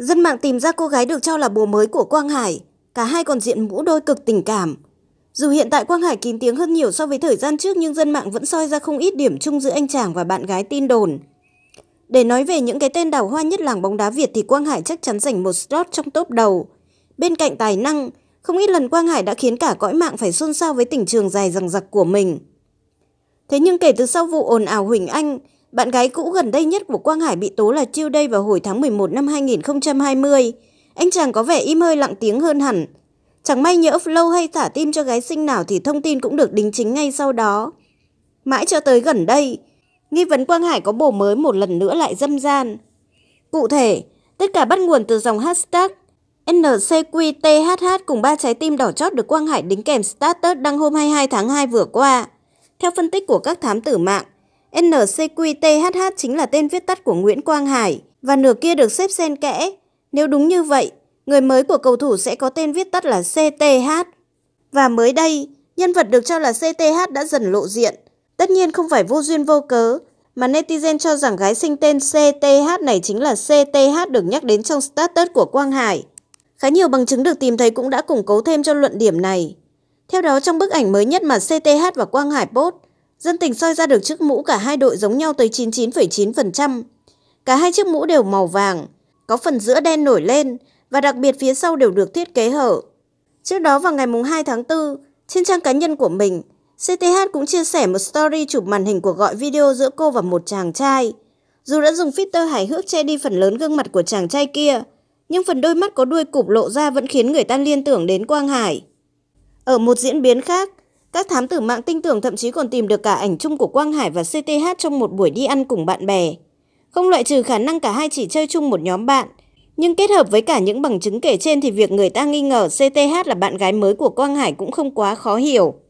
Dân mạng tìm ra cô gái được cho là bồ mới của Quang Hải. Cả hai còn diện mũ đôi cực tình cảm. Dù hiện tại Quang Hải kín tiếng hơn nhiều so với thời gian trước nhưng dân mạng vẫn soi ra không ít điểm chung giữa anh chàng và bạn gái tin đồn. Để nói về những cái tên đào hoa nhất làng bóng đá Việt thì Quang Hải chắc chắn giành một slot trong top đầu. Bên cạnh tài năng, không ít lần Quang Hải đã khiến cả cõi mạng phải xôn xao với tình trường dài dằng dặc của mình. Thế nhưng kể từ sau vụ ồn ào Huỳnh Anh, bạn gái cũ gần đây nhất của Quang Hải bị tố là chiêu đây vào hồi tháng 11 năm 2020. Anh chàng có vẻ im hơi lặng tiếng hơn hẳn. Chẳng may nhỡ flow hay thả tim cho gái sinh nào thì thông tin cũng được đính chính ngay sau đó. Mãi cho tới gần đây, nghi vấn Quang Hải có bổ mới một lần nữa lại dâm gian. Cụ thể, tất cả bắt nguồn từ dòng hashtag NCQTHH cùng ba trái tim đỏ chót được Quang Hải đính kèm status đăng hôm 22 tháng 2 vừa qua. Theo phân tích của các thám tử mạng, NCQTHH chính là tên viết tắt của Nguyễn Quang Hải và nửa kia được xếp xen kẽ. Nếu đúng như vậy, người mới của cầu thủ sẽ có tên viết tắt là CTH. Và mới đây, nhân vật được cho là CTH đã dần lộ diện. Tất nhiên không phải vô duyên vô cớ, mà netizen cho rằng gái sinh tên CTH này chính là CTH được nhắc đến trong status của Quang Hải. Khá nhiều bằng chứng được tìm thấy cũng đã củng cố thêm cho luận điểm này. Theo đó, trong bức ảnh mới nhất mà CTH và Quang Hải post, Dân tình soi ra được chiếc mũ cả hai đội giống nhau tới 99,9%. Cả hai chiếc mũ đều màu vàng, có phần giữa đen nổi lên và đặc biệt phía sau đều được thiết kế hở. Trước đó vào ngày 2 tháng 4, trên trang cá nhân của mình, CTH cũng chia sẻ một story chụp màn hình của gọi video giữa cô và một chàng trai. Dù đã dùng filter hài hước che đi phần lớn gương mặt của chàng trai kia, nhưng phần đôi mắt có đuôi cụp lộ ra vẫn khiến người ta liên tưởng đến Quang Hải. Ở một diễn biến khác, các thám tử mạng tin tưởng thậm chí còn tìm được cả ảnh chung của Quang Hải và CTH trong một buổi đi ăn cùng bạn bè. Không loại trừ khả năng cả hai chỉ chơi chung một nhóm bạn. Nhưng kết hợp với cả những bằng chứng kể trên thì việc người ta nghi ngờ CTH là bạn gái mới của Quang Hải cũng không quá khó hiểu.